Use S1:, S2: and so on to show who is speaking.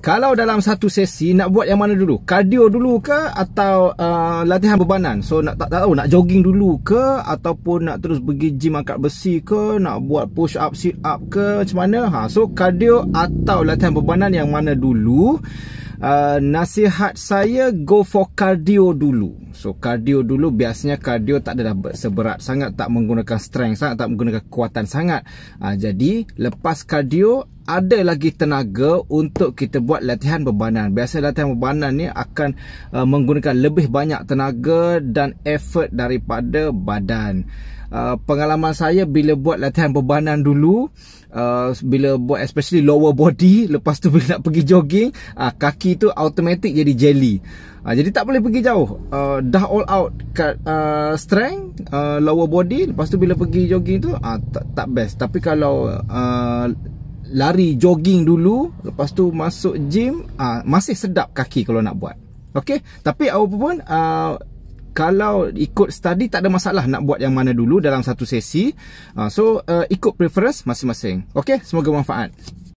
S1: kalau dalam satu sesi nak buat yang mana dulu kardio dulu ke atau uh, latihan bebanan so nak tak, tak tahu nak jogging dulu ke ataupun nak terus pergi gym angkat besi ke nak buat push up sit up ke macam mana ha so kardio atau latihan bebanan yang mana dulu uh, nasihat saya go for cardio dulu. So cardio dulu biasanya cardio tak ada seberat sangat tak menggunakan strength sangat tak menggunakan kekuatan sangat. Uh, jadi lepas cardio ada lagi tenaga untuk kita buat latihan bebanan. Biasa latihan bebanan ni akan uh, menggunakan lebih banyak tenaga dan effort daripada badan. Uh, pengalaman saya bila buat latihan bebanan dulu uh, bila buat especially lower body lepas tu bila nak pergi jogging uh, kaki tu automatic jadi jelly uh, jadi tak boleh pergi jauh uh, dah all out kat uh, strength uh, lower body lepas tu bila pergi jogging tu uh, tak, tak best tapi kalau uh, lari jogging dulu lepas tu masuk gym uh, masih sedap kaki kalau nak buat Okay, tapi apa pun uh, kalau ikut study tak ada masalah nak buat yang mana dulu dalam satu sesi. Uh, so uh, ikut preference masing-masing. Okey, semoga bermanfaat.